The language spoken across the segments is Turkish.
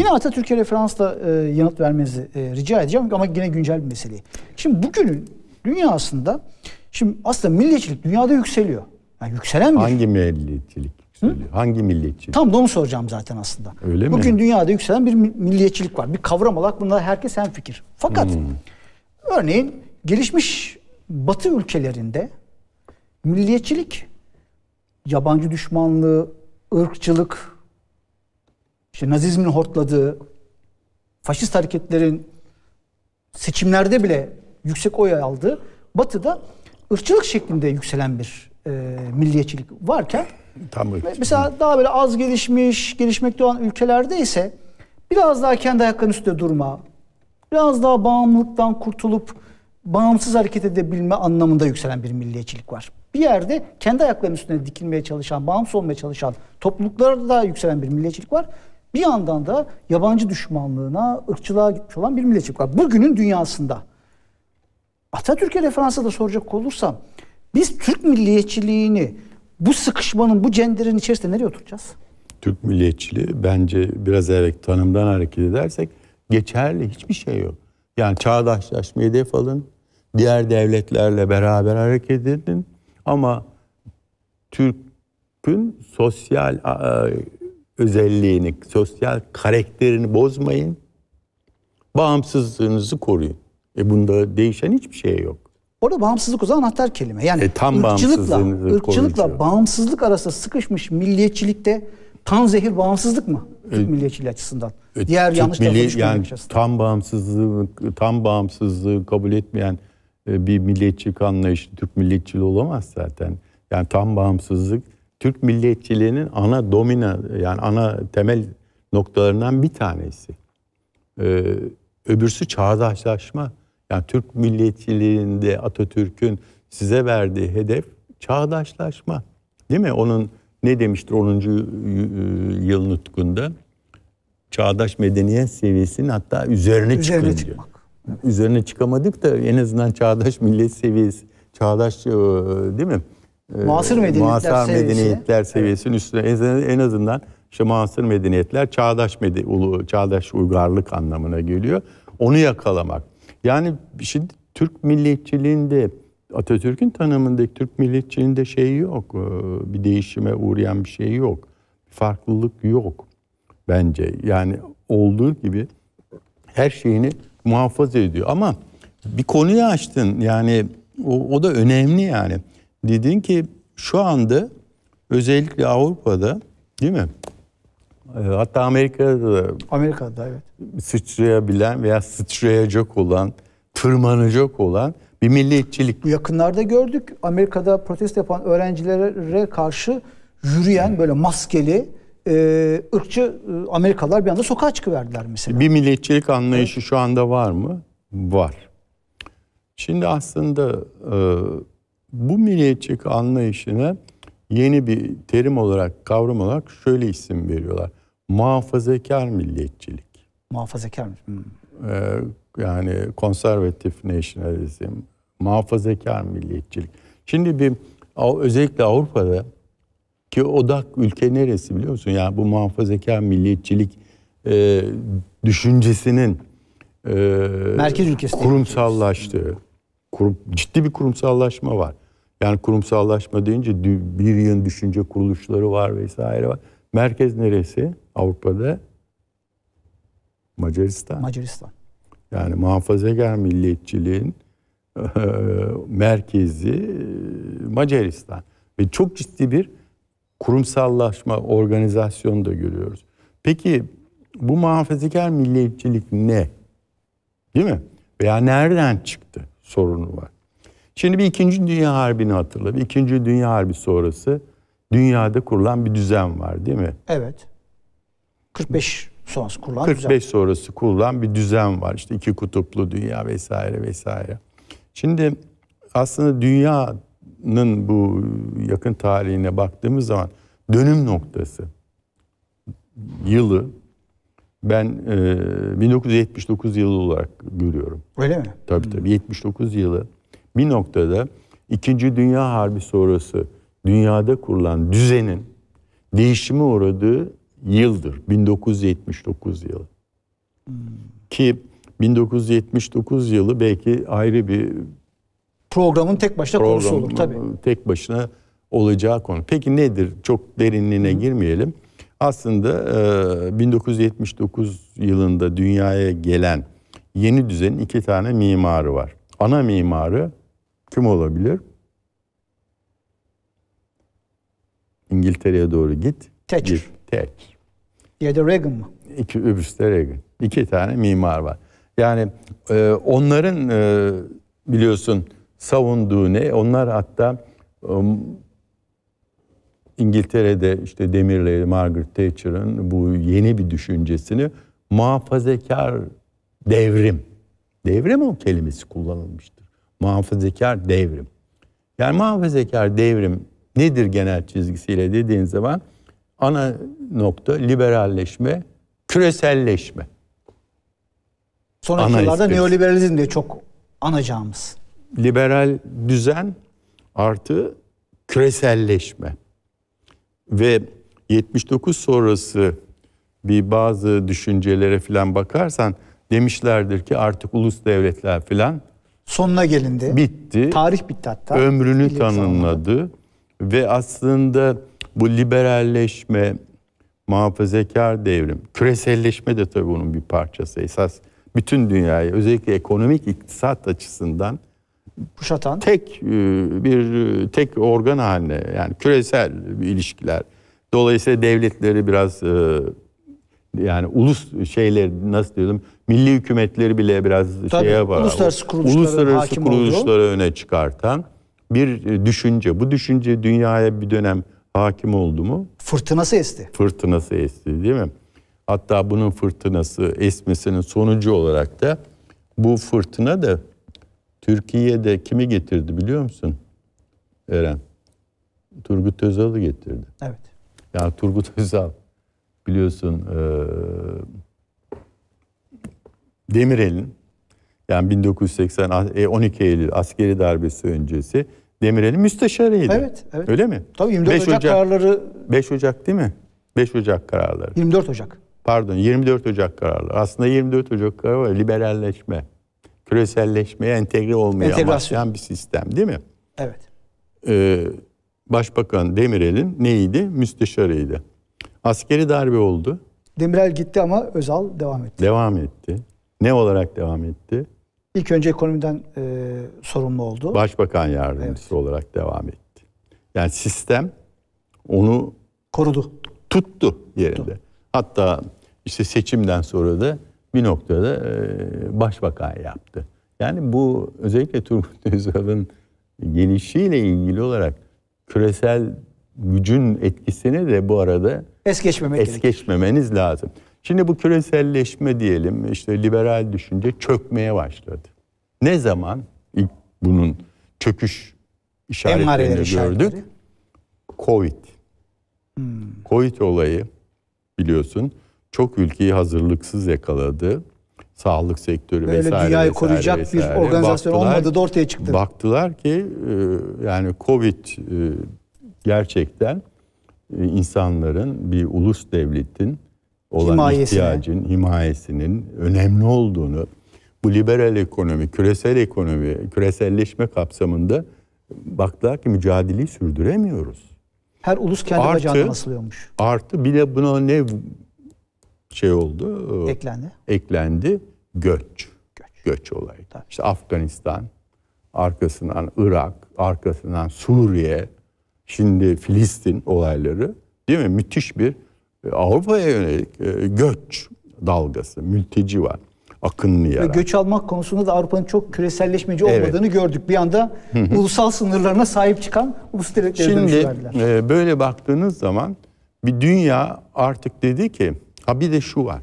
Yine Atatürk'e referansla e, yanıt vermenizi e, rica edeceğim ama yine güncel bir mesele. Şimdi bugünün dünyasında şimdi aslında milliyetçilik dünyada yükseliyor. Yani yükselen bir... Hangi milliyetçilik? Yükseliyor? Hı? Hangi milliyetçilik? Tam da onu soracağım zaten aslında. Öyle Bugün mi? dünyada yükselen bir milliyetçilik var. Bir kavram olarak bunda herkes hem fikir. Fakat hmm. örneğin gelişmiş batı ülkelerinde milliyetçilik yabancı düşmanlığı, ırkçılık, işte Nazizmin hortladığı, faşist hareketlerin seçimlerde bile yüksek oy aldığı Batı'da ırçılık şeklinde yükselen bir e, milliyetçilik varken Tam mesela daha böyle az gelişmiş, gelişmekte olan ülkelerde ise biraz daha kendi ayaklarının üstünde durma, biraz daha bağımlılıktan kurtulup bağımsız hareket edebilme anlamında yükselen bir milliyetçilik var. Bir yerde kendi ayaklarının üstüne dikilmeye çalışan, bağımsız olmaya çalışan topluluklarda da yükselen bir milliyetçilik var. Bir yandan da yabancı düşmanlığına, ırkçılığa gitmiş olan bir milletçilik var. Bugünün dünyasında Atatürk'e referansa da soracak olursam biz Türk milliyetçiliğini bu sıkışmanın, bu cenderin içerisinde nereye oturacağız? Türk milliyetçiliği bence biraz evet tanımdan hareket edersek geçerli hiçbir şey yok. Yani çağdaşlaşma hedef alın, diğer devletlerle beraber hareket edin ama Türk'ün sosyal e, özelliğini, sosyal karakterini bozmayın. Bağımsızlığınızı koruyun. E bunda değişen hiçbir şey yok. Orada bağımsızlık o zaman anahtar kelime. Yani e, tam ırkçılıkla, ırkçılıkla bağımsızlık arasında sıkışmış milliyetçilikte tam zehir bağımsızlık mı? Türk e, milliyetçiliği açısından. E, Diğer Türk yanlış milli, yani tam bağımsızlığı tam bağımsızlığı kabul etmeyen e, bir milliyetçilik anlayışı Türk milliyetçiliği olamaz zaten. Yani tam bağımsızlık Türk milliyetçiliğinin ana domina yani ana temel noktalarından bir tanesi. Ee, öbürsü çağdaşlaşma. Yani Türk milliyetçiliğinde Atatürk'ün size verdiği hedef çağdaşlaşma. Değil mi? Onun ne demiştir 10. E, yıl nutkunda? Çağdaş medeniyet seviyesinin hatta üzerine, üzerine çıkmak. Üzerine çıkamadık da en azından çağdaş millet seviyesi, çağdaş e, değil mi? Ee, muasır medeniyetler, muasır medeniyetler seviyesinin üstüne en azından işte muasır medeniyetler çağdaş medi ulu çağdaş uygarlık anlamına geliyor. Onu yakalamak. Yani şimdi Türk milliyetçiliğinde Atatürk'ün tanımındaki Türk milliyetçiliğinde şey yok. E, bir değişime uğrayan bir şey yok. Bir farklılık yok bence. Yani olduğu gibi her şeyini muhafaza ediyor. Ama bir konuyu açtın yani o, o da önemli yani dedin ki şu anda özellikle Avrupa'da değil mi? Ee, hatta Amerika'da da Amerika'da evet. sıçrayabilen veya sıçrayacak olan, tırmanacak olan bir milliyetçilik. Yakınlarda gördük Amerika'da protesto yapan öğrencilere karşı yürüyen böyle maskeli e, ırkçı e, Amerikalılar bir anda sokağa çıkıverdiler mesela. Bir milliyetçilik anlayışı evet. şu anda var mı? Var. Şimdi aslında e, bu milliyetçilik anlayışına yeni bir terim olarak, kavram olarak şöyle isim veriyorlar. Muhafazakar milliyetçilik. Muhafazakar mı? Hmm. Ee, yani konservatif nationalizm, muhafazakar milliyetçilik. Şimdi bir özellikle Avrupa'da ki odak ülke neresi biliyor musun? Yani bu muhafazakar milliyetçilik e, düşüncesinin e, merkez ülkesi kurumsallaştığı kurum, ciddi bir kurumsallaşma var. Yani kurumsallaşma deyince bir yığın düşünce kuruluşları var vesaire var. Merkez neresi Avrupa'da? Macaristan. Macaristan. Yani muhafazakar milliyetçiliğin e, merkezi e, Macaristan. Ve çok ciddi bir kurumsallaşma, organizasyonu da görüyoruz. Peki bu muhafazakar milliyetçilik ne? Değil mi? Veya nereden çıktı? sorunu var. Şimdi bir ikinci Dünya Harbi'ni hatırla. Bir İkinci Dünya Harbi sonrası dünyada kurulan bir düzen var değil mi? Evet. 45 sonrası kurulan 45 düzen. sonrası kurulan bir düzen var. İşte iki kutuplu dünya vesaire vesaire. Şimdi aslında dünyanın bu yakın tarihine baktığımız zaman dönüm noktası yılı ben e, 1979 yılı olarak görüyorum. Öyle mi? Tabii hmm. tabii. 79 yılı bir noktada İkinci Dünya Harbi sonrası dünyada kurulan düzenin değişimi uğradığı yıldır. 1979 yılı. Hmm. Ki 1979 yılı belki ayrı bir programın tek başına konusu olur tabii. Iı, tek başına olacağı konu. Peki nedir? Çok derinliğine hmm. girmeyelim aslında 1979 e, yılında dünyaya gelen yeni düzenin iki tane mimarı var. Ana mimarı kim olabilir? İngiltere'ye doğru git. Thatcher. Git, Thatcher. Ya da Reagan mı? İki, öbürsü de Reagan. İki tane mimar var. Yani e, onların e, biliyorsun savunduğu ne? Onlar hatta e, İngiltere'de işte Demir'le Margaret Thatcher'ın bu yeni bir düşüncesini muhafazakar devrim. Devrim o kelimesi kullanılmıştır. Muhafazakar devrim. Yani muhafazakar devrim nedir genel çizgisiyle dediğin zaman ana nokta liberalleşme, küreselleşme. Sonraki yıllarda neoliberalizm de çok anacağımız. Liberal düzen artı küreselleşme ve 79 sonrası bir bazı düşüncelere filan bakarsan demişlerdir ki artık ulus devletler filan sonuna gelindi. Bitti. Tarih bitti hatta. Ömrünü tanımladı ve aslında bu liberalleşme, muhafazakar devrim, küreselleşme de tabii bunun bir parçası. Esas bütün dünyayı özellikle ekonomik iktisat açısından kuşatan tek e, bir e, tek organ haline yani küresel ilişkiler. Dolayısıyla devletleri biraz e, yani ulus şeyler nasıl diyelim milli hükümetleri bile biraz Tabii, şeye var. Uluslararası kuruluşları, uluslararası kuruluşları oldu. öne çıkartan bir düşünce. Bu düşünce dünyaya bir dönem hakim oldu mu? Fırtınası esti. Fırtınası esti değil mi? Hatta bunun fırtınası esmesinin sonucu olarak da bu fırtına da Türkiye'de kimi getirdi biliyor musun? Eren. Turgut Özal'ı getirdi. Evet. Ya Turgut Özal biliyorsun e, Demirel'in yani 1980 12 e, Eylül askeri darbesi öncesi Demirel'in müsteşarıydı. Evet, evet. Öyle mi? Tabii 24 5 Ocak, Ocak kararları 5 Ocak değil mi? 5 Ocak kararları. 24 Ocak. Pardon 24 Ocak kararları. Aslında 24 Ocak kararı var liberalleşme küreselleşmeye entegre olmaya amaçlayan bir sistem değil mi? Evet. Ee, Başbakan Demirel'in neydi? Müsteşarıydı. Askeri darbe oldu. Demirel gitti ama Özal devam etti. Devam etti. Ne olarak devam etti? İlk önce ekonomiden e, sorumlu oldu. Başbakan yardımcısı evet. olarak devam etti. Yani sistem onu korudu. Tuttu yerinde. Tuttu. Hatta işte seçimden sonra da bir noktada e, başbakan yaptı. Yani bu özellikle Turgut Özal'ın gelişiyle ilgili olarak küresel gücün etkisini de bu arada es, geçmemek es gerekir. geçmemeniz lazım. Şimdi bu küreselleşme diyelim işte liberal düşünce çökmeye başladı. Ne zaman ilk bunun çöküş işaretlerini gördük? Covid. Hmm. Covid olayı biliyorsun çok ülkeyi hazırlıksız yakaladı. Sağlık sektörü Böyle vesaire. dünyayı vesaire, koruyacak vesaire. bir organizasyon baktılar, olmadığı da ortaya çıktı. Baktılar ki e, yani Covid e, gerçekten e, insanların bir ulus devletin olan Himayesine. ihtiyacın, himayesinin önemli olduğunu bu liberal ekonomi, küresel ekonomi, küreselleşme kapsamında baktılar ki mücadeleyi sürdüremiyoruz. Her ulus kendi artı, bacağından asılıyormuş. Artı bile buna ne şey oldu. E, eklendi. Eklendi. Göç. Göç, göç olayı. Tabii. İşte Afganistan, arkasından Irak, arkasından Suriye, şimdi Filistin olayları değil mi? Müthiş bir e, Avrupa'ya yönelik e, göç dalgası, mülteci var. Akınını yaran. Göç almak konusunda da Avrupa'nın çok küreselleşmeci evet. olmadığını gördük. Bir anda ulusal sınırlarına sahip çıkan ulus devletlere Şimdi e, böyle baktığınız zaman bir dünya artık dedi ki Ha bir de şu var.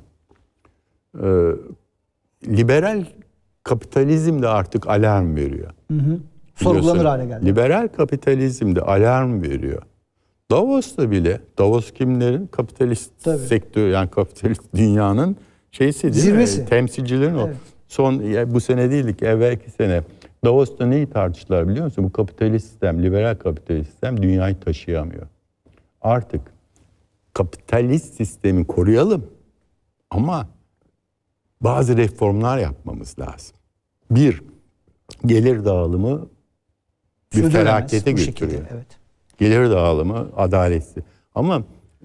Ee, liberal kapitalizm de artık alarm veriyor. Hı hı. Sorgulanır hale geldi. Liberal kapitalizm de alarm veriyor. Davos'ta bile Davos kimlerin kapitalist Tabii. sektörü yani kapitalist dünyanın şeysi değil Zirvesi. mi? Temsilcilerin evet. o. Son bu sene değildik evvelki sene. Davos'ta neyi tartıştılar biliyor musun? Bu kapitalist sistem, liberal kapitalist sistem dünyayı taşıyamıyor. Artık kapitalist sistemi koruyalım ama bazı reformlar yapmamız lazım. Bir, gelir dağılımı bir felakete götürüyor. Şekilde, evet. Gelir dağılımı adaletsiz. Ama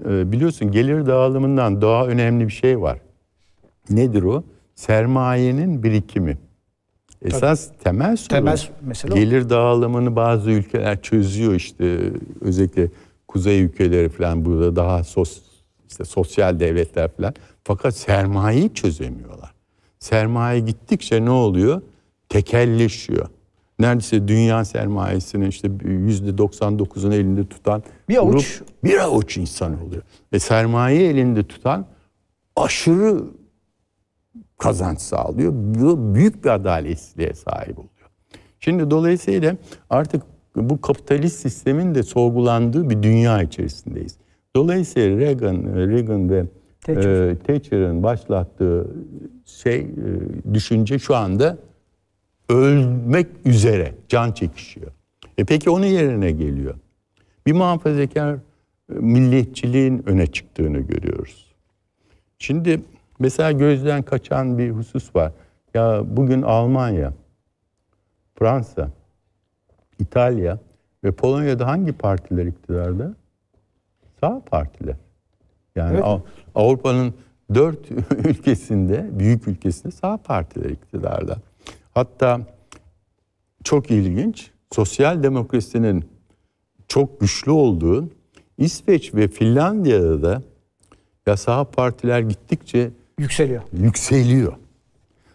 e, biliyorsun gelir dağılımından daha önemli bir şey var. Nedir o? Sermayenin birikimi. Esas Tabii. temel sorun. Temel mesele gelir o. dağılımını bazı ülkeler çözüyor işte özellikle kuzey ülkeleri falan burada daha sos, işte sosyal devletler falan. Fakat sermayeyi çözemiyorlar. Sermaye gittikçe ne oluyor? Tekelleşiyor. Neredeyse dünya sermayesinin işte yüzde 99'un elinde tutan bir avuç grup, bir avuç insan oluyor. Ve sermaye elinde tutan aşırı kazanç sağlıyor. büyük bir adaletsizliğe sahip oluyor. Şimdi dolayısıyla artık bu kapitalist sistemin de sorgulandığı bir dünya içerisindeyiz. Dolayısıyla Reagan, e, Reagan ve Thatcher. e, Thatcher'ın başlattığı şey e, düşünce şu anda ölmek üzere can çekişiyor. E peki onun yerine geliyor. Bir muhafazakar e, milliyetçiliğin öne çıktığını görüyoruz. Şimdi mesela gözden kaçan bir husus var. Ya bugün Almanya, Fransa, İtalya ve Polonya'da hangi partiler iktidarda? Sağ partiler. Yani evet. Avrupa'nın dört ülkesinde, büyük ülkesinde sağ partiler iktidarda. Hatta çok ilginç, sosyal demokrasinin çok güçlü olduğu İsveç ve Finlandiya'da da ya sağ partiler gittikçe yükseliyor. Yükseliyor.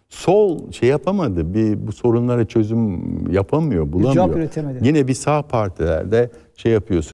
Sol şey yapamadı, bir bu sorunlara çözüm yapamıyor, bulamıyor. Cevap üretemedi. Yine bir sağ partilerde şey yapıyorsun.